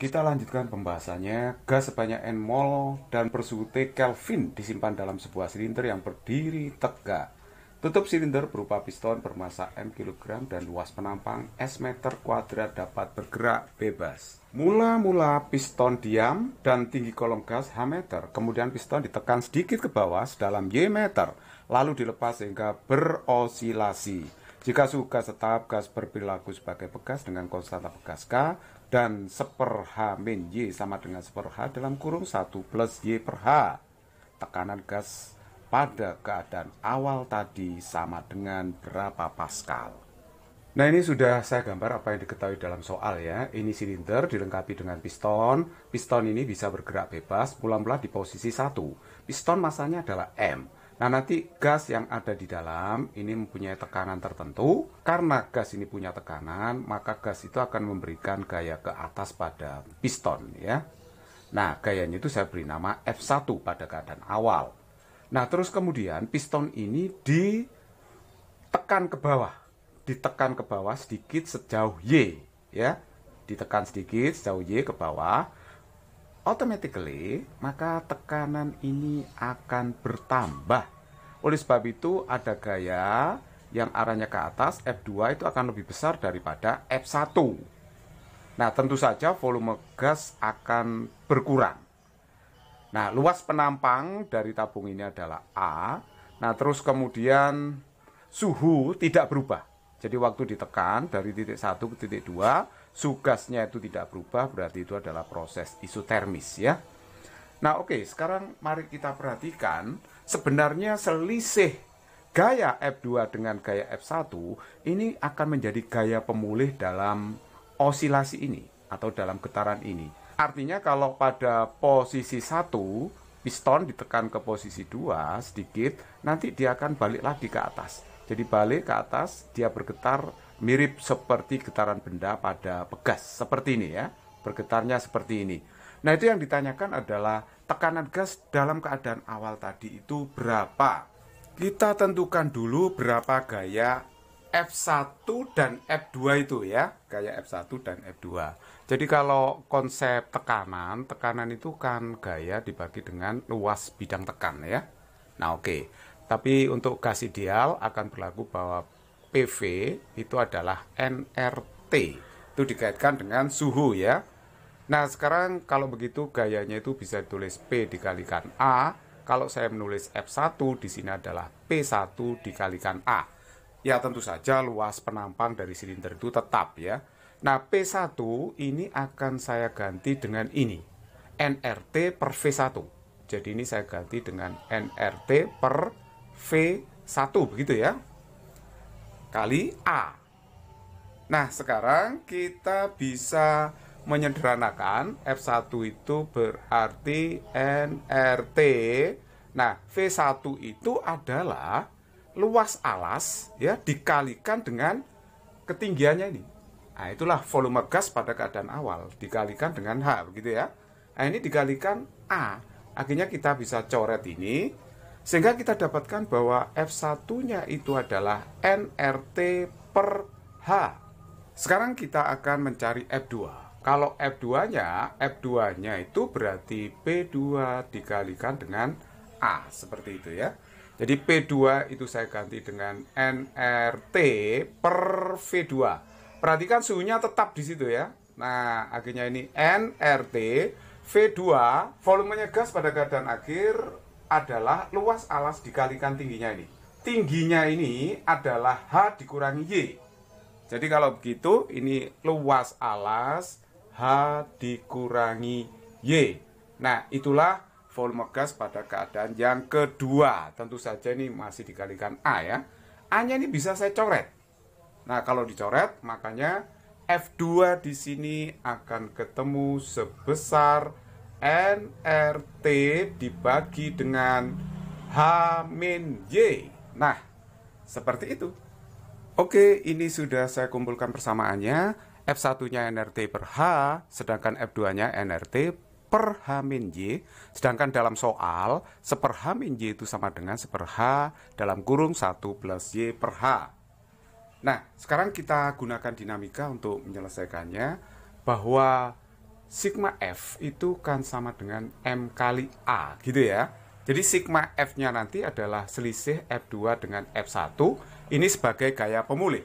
Kita lanjutkan pembahasannya. Gas sebanyak N mol dan bersuhu T Kelvin disimpan dalam sebuah silinder yang berdiri tegak. Tutup silinder berupa piston bermassa M kg dan luas penampang S meter kuadrat dapat bergerak bebas. Mula-mula piston diam dan tinggi kolom gas H meter, kemudian piston ditekan sedikit ke bawah sedalam Y meter, lalu dilepas sehingga berosilasi. Jika suka tetap gas berperilaku sebagai pegas dengan konstanta pegas K dan seper H min Y sama dengan seper H dalam kurung 1 plus Y per H. Tekanan gas pada keadaan awal tadi sama dengan berapa Pascal. Nah ini sudah saya gambar apa yang diketahui dalam soal ya. Ini silinder dilengkapi dengan piston. Piston ini bisa bergerak bebas, pulang pulang di posisi 1. Piston masanya adalah M Nah nanti gas yang ada di dalam ini mempunyai tekanan tertentu. Karena gas ini punya tekanan, maka gas itu akan memberikan gaya ke atas pada piston ya. Nah gayanya itu saya beri nama F1 pada keadaan awal. Nah terus kemudian piston ini ditekan ke bawah, ditekan ke bawah sedikit sejauh Y ya, ditekan sedikit sejauh Y ke bawah automatically maka tekanan ini akan bertambah. Oleh sebab itu ada gaya yang arahnya ke atas F2 itu akan lebih besar daripada F1. Nah, tentu saja volume gas akan berkurang. Nah, luas penampang dari tabung ini adalah A. Nah, terus kemudian suhu tidak berubah. Jadi waktu ditekan dari titik 1 ke titik 2 sugasnya itu tidak berubah berarti itu adalah proses isotermis ya. Nah oke okay, sekarang mari kita perhatikan sebenarnya selisih gaya F2 dengan gaya F1 ini akan menjadi gaya pemulih dalam osilasi ini atau dalam getaran ini. Artinya kalau pada posisi 1 piston ditekan ke posisi 2 sedikit nanti dia akan balik lagi ke atas. Jadi balik ke atas dia bergetar mirip seperti getaran benda pada pegas seperti ini ya bergetarnya seperti ini nah itu yang ditanyakan adalah tekanan gas dalam keadaan awal tadi itu berapa kita tentukan dulu berapa gaya F1 dan F2 itu ya gaya F1 dan F2 jadi kalau konsep tekanan tekanan itu kan gaya dibagi dengan luas bidang tekan ya nah oke okay. tapi untuk gas ideal akan berlaku bahwa PV itu adalah NRT. Itu dikaitkan dengan suhu ya. Nah, sekarang kalau begitu gayanya itu bisa tulis P dikalikan A. Kalau saya menulis F1 di sini adalah P1 dikalikan A. Ya, tentu saja luas penampang dari silinder itu tetap ya. Nah, P1 ini akan saya ganti dengan ini. NRT per V1. Jadi ini saya ganti dengan NRT per V1 begitu ya kali A. Nah, sekarang kita bisa menyederhanakan F1 itu berarti NRT. Nah, V1 itu adalah luas alas ya dikalikan dengan ketinggiannya ini. Nah, itulah volume gas pada keadaan awal dikalikan dengan H begitu ya. Nah, ini dikalikan A. Akhirnya kita bisa coret ini sehingga kita dapatkan bahwa F1-nya itu adalah NRT per H. Sekarang kita akan mencari F2. Kalau F2-nya, F2-nya itu berarti P2 dikalikan dengan A, seperti itu ya. Jadi P2 itu saya ganti dengan NRT per V2. Perhatikan suhunya tetap di situ ya. Nah, akhirnya ini NRT V2 volumenya gas pada keadaan akhir adalah luas alas dikalikan tingginya ini. Tingginya ini adalah H dikurangi Y. Jadi kalau begitu ini luas alas H dikurangi Y. Nah itulah volume gas pada keadaan yang kedua. Tentu saja ini masih dikalikan A ya. A-nya ini bisa saya coret. Nah kalau dicoret makanya F2 di sini akan ketemu sebesar NRT dibagi dengan H-Y. Nah, seperti itu. Oke, ini sudah saya kumpulkan persamaannya. F1-nya NRT per H, sedangkan F2-nya NRT per H min Y. Sedangkan dalam soal, seper H min Y itu sama dengan seper H dalam kurung 1 plus Y per H. Nah, sekarang kita gunakan dinamika untuk menyelesaikannya bahwa sigma f itu kan sama dengan m kali a gitu ya. Jadi sigma f-nya nanti adalah selisih f2 dengan f1. Ini sebagai gaya pemulih.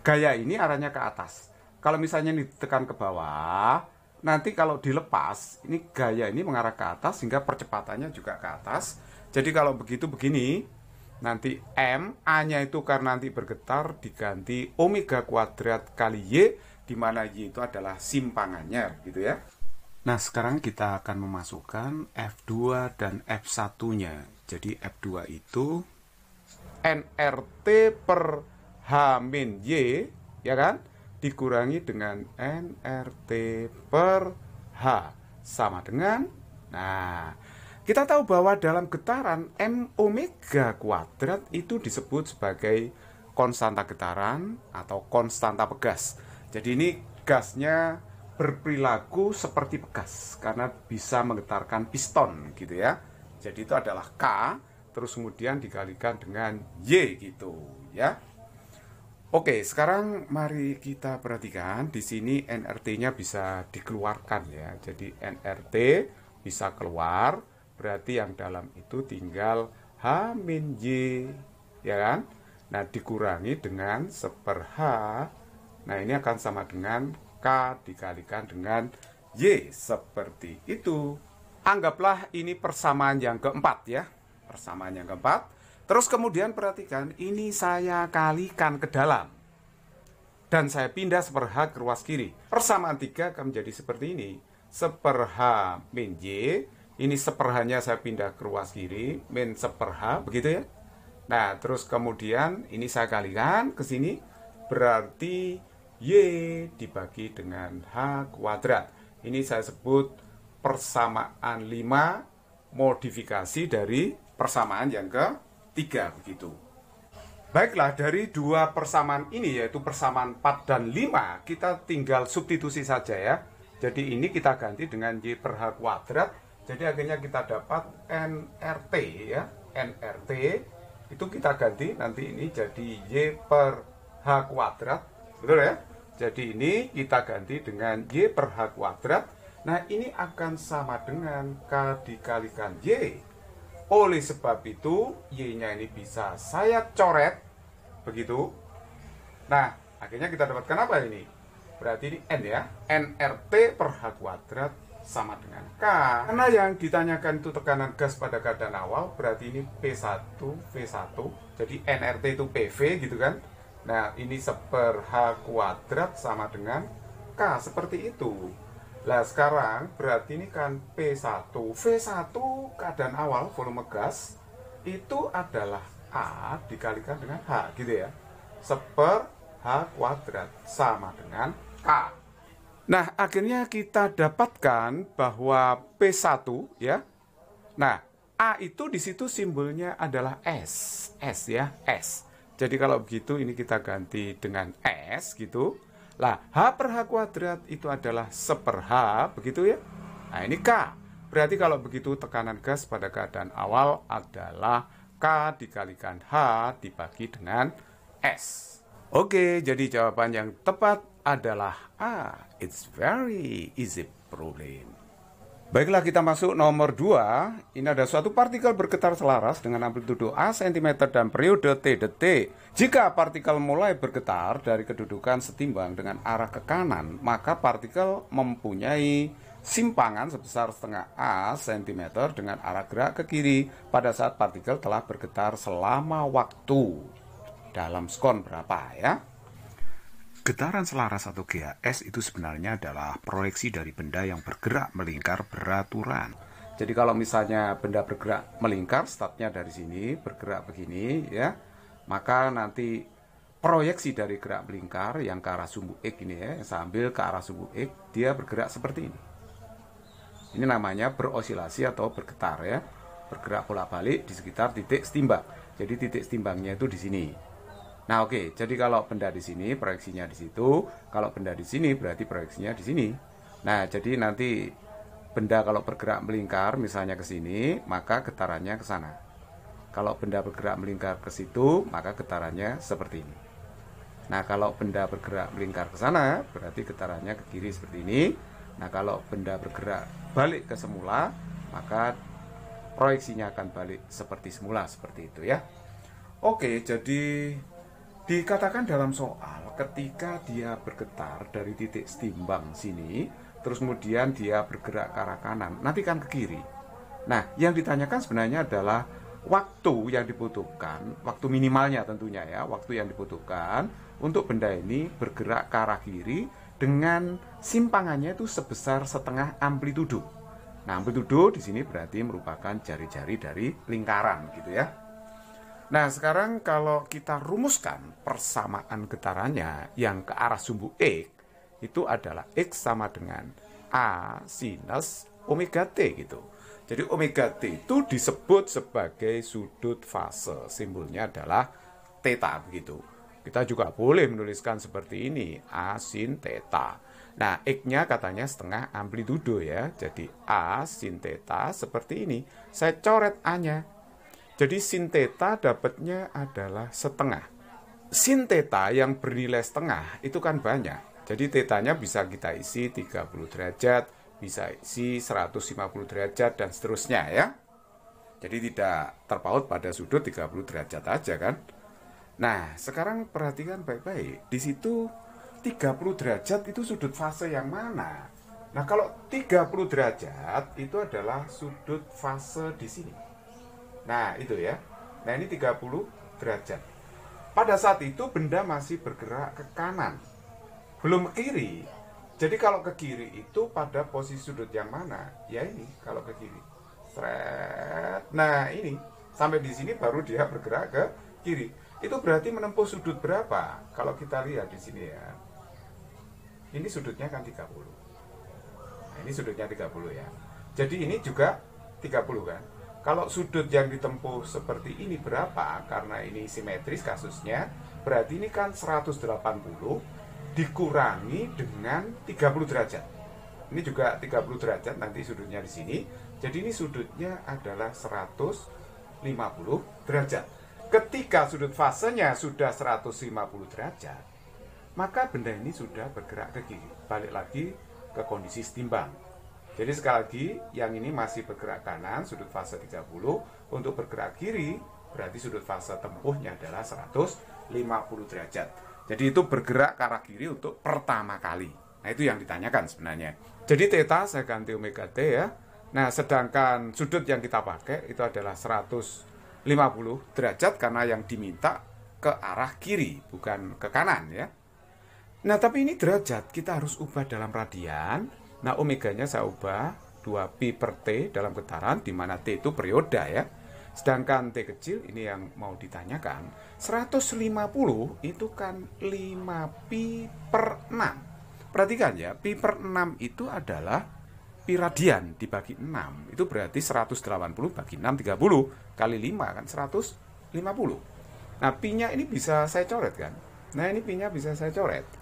Gaya ini arahnya ke atas. Kalau misalnya ini ditekan ke bawah, nanti kalau dilepas, ini gaya ini mengarah ke atas sehingga percepatannya juga ke atas. Jadi kalau begitu begini, nanti m a-nya itu karena nanti bergetar diganti omega kuadrat kali y di mana Y itu adalah simpangannya gitu ya. Nah, sekarang kita akan memasukkan F2 dan F1-nya. Jadi F2 itu NRT per H-Y, min ya kan? Dikurangi dengan NRT per H sama dengan Nah, kita tahu bahwa dalam getaran M omega kuadrat itu disebut sebagai konstanta getaran atau konstanta pegas. Jadi ini gasnya berperilaku seperti gas karena bisa menggetarkan piston gitu ya. Jadi itu adalah K terus kemudian dikalikan dengan Y gitu ya. Oke, sekarang mari kita perhatikan di sini NRT-nya bisa dikeluarkan ya. Jadi NRT bisa keluar, berarti yang dalam itu tinggal H min Y ya kan? Nah, dikurangi dengan seper Nah ini akan sama dengan K dikalikan dengan Y seperti itu. Anggaplah ini persamaan yang keempat ya. Persamaan yang keempat. Terus kemudian perhatikan ini saya kalikan ke dalam. Dan saya pindah seperhak ke ruas kiri. Persamaan 3 akan menjadi seperti ini. Seperha min Y. Ini seperhanya saya pindah ke ruas kiri. Min seperha begitu ya. Nah terus kemudian ini saya kalikan ke sini. Berarti Y dibagi dengan H kuadrat. Ini saya sebut persamaan 5 modifikasi dari persamaan yang ke tiga begitu. Baiklah, dari dua persamaan ini yaitu persamaan 4 dan 5 kita tinggal substitusi saja ya. Jadi ini kita ganti dengan Y per H kuadrat. Jadi akhirnya kita dapat NRT ya. NRT itu kita ganti nanti ini jadi Y per H kuadrat. Betul ya? Jadi ini kita ganti dengan Y per H kuadrat. Nah ini akan sama dengan K dikalikan Y. Oleh sebab itu Y-nya ini bisa saya coret. Begitu. Nah akhirnya kita dapatkan apa ini? Berarti ini N ya. NRT per H kuadrat sama dengan K. Karena yang ditanyakan itu tekanan gas pada keadaan awal, berarti ini P1, V1. Jadi NRT itu PV gitu kan. Nah, ini seper h kuadrat sama dengan K, seperti itu. Nah, sekarang berarti ini kan P1. V1 keadaan awal volume gas itu adalah A dikalikan dengan H, gitu ya. Seper H kuadrat sama dengan K. Nah, akhirnya kita dapatkan bahwa P1 ya. Nah, A itu disitu simbolnya adalah S, S ya, S. Jadi kalau begitu ini kita ganti dengan S gitu. Lah, H per H kuadrat itu adalah seper H, begitu ya? Nah, ini K. Berarti kalau begitu tekanan gas pada keadaan awal adalah K dikalikan H dibagi dengan S. Oke, jadi jawaban yang tepat adalah A. It's very easy problem. Baiklah kita masuk nomor 2 Ini ada suatu partikel bergetar selaras dengan amplitudo A cm dan periode T detik Jika partikel mulai bergetar dari kedudukan setimbang dengan arah ke kanan Maka partikel mempunyai simpangan sebesar setengah A cm dengan arah gerak ke kiri Pada saat partikel telah bergetar selama waktu Dalam skon berapa ya Getaran selaras atau GHS itu sebenarnya adalah proyeksi dari benda yang bergerak melingkar beraturan. Jadi kalau misalnya benda bergerak melingkar, startnya dari sini, bergerak begini ya, maka nanti proyeksi dari gerak melingkar yang ke arah sumbu X ini ya, yang ke arah sumbu X, dia bergerak seperti ini. Ini namanya berosilasi atau bergetar ya, bergerak bolak-balik di sekitar titik setimbang. Jadi titik setimbangnya itu di sini. Nah, oke. Okay. Jadi kalau benda di sini proyeksinya di situ, kalau benda di sini berarti proyeksinya di sini. Nah, jadi nanti benda kalau bergerak melingkar misalnya ke sini, maka getarannya ke sana. Kalau benda bergerak melingkar ke situ, maka getarannya seperti ini. Nah, kalau benda bergerak melingkar ke sana, berarti getarannya ke kiri seperti ini. Nah, kalau benda bergerak balik ke semula, maka proyeksinya akan balik seperti semula seperti itu ya. Oke, jadi Dikatakan dalam soal ketika dia bergetar dari titik setimbang sini, terus kemudian dia bergerak ke arah kanan, nanti kan ke kiri. Nah, yang ditanyakan sebenarnya adalah waktu yang dibutuhkan, waktu minimalnya tentunya ya, waktu yang dibutuhkan untuk benda ini bergerak ke arah kiri dengan simpangannya itu sebesar setengah amplitudo. Nah, amplitudo di sini berarti merupakan jari-jari dari lingkaran gitu ya. Nah, sekarang kalau kita rumuskan persamaan getarannya yang ke arah sumbu X, itu adalah X sama dengan A sinus omega T gitu. Jadi omega T itu disebut sebagai sudut fase. Simbolnya adalah theta gitu Kita juga boleh menuliskan seperti ini, A sin theta. Nah, X-nya katanya setengah amplitudo ya. Jadi A sin theta seperti ini. Saya coret A-nya jadi sinteta dapatnya adalah setengah. Sinteta yang bernilai setengah itu kan banyak. Jadi tetanya bisa kita isi 30 derajat, bisa isi 150 derajat dan seterusnya ya. Jadi tidak terpaut pada sudut 30 derajat aja kan. Nah, sekarang perhatikan baik-baik. Di situ 30 derajat itu sudut fase yang mana? Nah, kalau 30 derajat itu adalah sudut fase di sini. Nah, itu ya. Nah, ini 30 derajat. Pada saat itu benda masih bergerak ke kanan. Belum ke kiri. Jadi kalau ke kiri itu pada posisi sudut yang mana? Ya ini kalau ke kiri. Seret. Nah, ini sampai di sini baru dia bergerak ke kiri. Itu berarti menempuh sudut berapa? Kalau kita lihat di sini ya. Ini sudutnya kan 30. Nah, ini sudutnya 30 ya. Jadi ini juga 30 kan? Kalau sudut yang ditempuh seperti ini berapa? Karena ini simetris kasusnya, berarti ini kan 180 dikurangi dengan 30 derajat. Ini juga 30 derajat nanti sudutnya di sini. Jadi ini sudutnya adalah 150 derajat. Ketika sudut fasenya sudah 150 derajat, maka benda ini sudah bergerak ke kiri. Balik lagi ke kondisi setimbang. Jadi sekali lagi yang ini masih bergerak kanan sudut fase 30 Untuk bergerak kiri berarti sudut fase tempuhnya adalah 150 derajat Jadi itu bergerak ke arah kiri untuk pertama kali Nah itu yang ditanyakan sebenarnya Jadi theta saya ganti omega t ya Nah sedangkan sudut yang kita pakai itu adalah 150 derajat Karena yang diminta ke arah kiri bukan ke kanan ya Nah tapi ini derajat kita harus ubah dalam radian Nah, omeganya saya ubah 2pi per T dalam getaran, di mana T itu perioda ya. Sedangkan T kecil, ini yang mau ditanyakan, 150 itu kan 5pi per 6. Perhatikan ya, pi per 6 itu adalah pi radian dibagi 6. Itu berarti 180 bagi 6, 30. Kali 5 kan 150. Nah, pi-nya ini bisa saya coret kan? Nah, ini pi-nya bisa saya coret.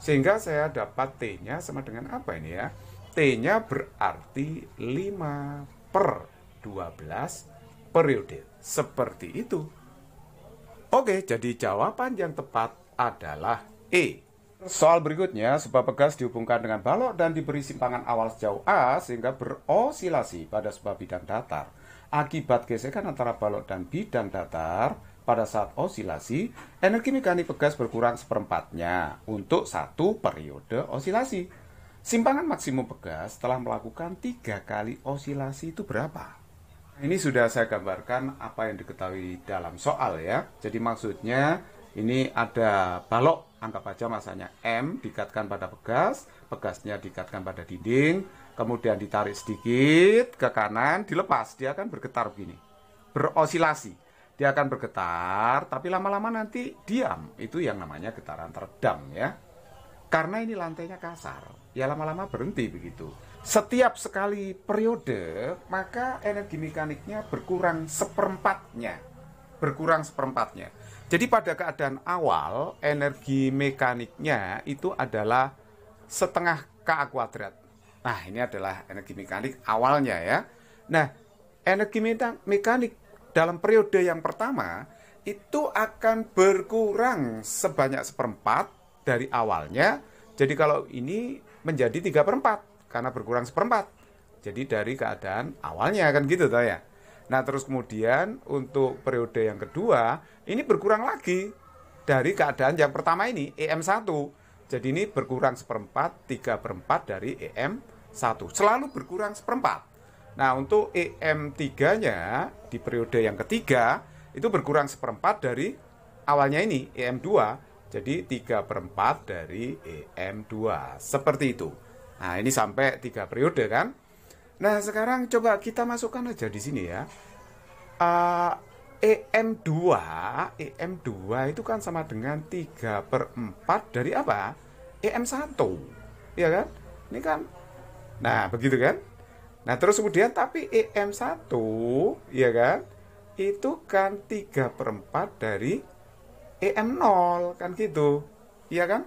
Sehingga saya dapat T-nya sama dengan apa ini ya? T-nya berarti 5 per 12 periode. Seperti itu. Oke, jadi jawaban yang tepat adalah E. Soal berikutnya, sebab pegas dihubungkan dengan balok dan diberi simpangan awal sejauh A sehingga berosilasi pada sebuah bidang datar. Akibat gesekan antara balok dan bidang datar, pada saat osilasi, energi mekanik pegas berkurang seperempatnya untuk satu periode osilasi. Simpangan maksimum pegas telah melakukan tiga kali osilasi itu berapa? Ini sudah saya gambarkan apa yang diketahui dalam soal ya. Jadi maksudnya ini ada balok, anggap aja masanya M dikatkan pada pegas, pegasnya dikatkan pada dinding, kemudian ditarik sedikit ke kanan, dilepas, dia akan bergetar begini, berosilasi dia akan bergetar, tapi lama-lama nanti diam. Itu yang namanya getaran teredam ya. Karena ini lantainya kasar, ya lama-lama berhenti begitu. Setiap sekali periode, maka energi mekaniknya berkurang seperempatnya. Berkurang seperempatnya. Jadi pada keadaan awal, energi mekaniknya itu adalah setengah KA kuadrat. Nah, ini adalah energi mekanik awalnya ya. Nah, energi mekanik dalam periode yang pertama itu akan berkurang sebanyak seperempat dari awalnya. Jadi kalau ini menjadi tiga perempat karena berkurang seperempat. Jadi dari keadaan awalnya kan gitu toh ya. Nah terus kemudian untuk periode yang kedua ini berkurang lagi dari keadaan yang pertama ini EM1. Jadi ini berkurang seperempat, tiga perempat dari EM1. Selalu berkurang seperempat. Nah, untuk EM3-nya di periode yang ketiga itu berkurang seperempat dari awalnya ini EM2 jadi 3 per 4 dari EM2 seperti itu nah ini sampai 3 periode kan nah sekarang coba kita masukkan aja di sini ya uh, eh, EM2 EM2 itu kan sama dengan 3 per 4 dari apa? EM1 Iya kan? ini kan nah begitu kan? Nah, terus kemudian tapi EM1 ya kan? Itu kan 3 per 4 dari EM0 kan gitu. Iya kan?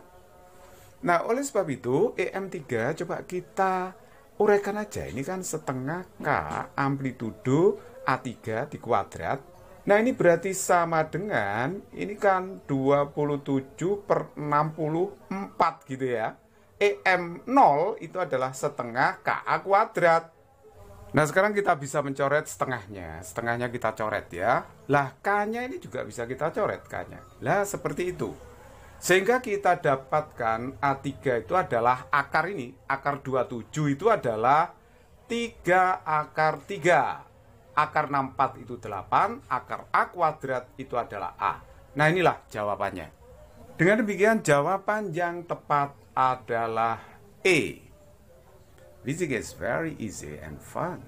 Nah, oleh sebab itu EM3 coba kita uraikan aja. Ini kan setengah K amplitudo A3 di kuadrat. Nah, ini berarti sama dengan ini kan 27 per 64 gitu ya. EM0 itu adalah setengah KA kuadrat. Nah sekarang kita bisa mencoret setengahnya, setengahnya kita coret ya. Lah K-nya ini juga bisa kita coret K-nya. Lah seperti itu. Sehingga kita dapatkan A3 itu adalah akar ini, akar 27 itu adalah 3 akar 3. Akar 64 itu 8, akar A kuadrat itu adalah A. Nah inilah jawabannya. Dengan demikian jawaban yang tepat adalah E. Visiting is very easy and fun.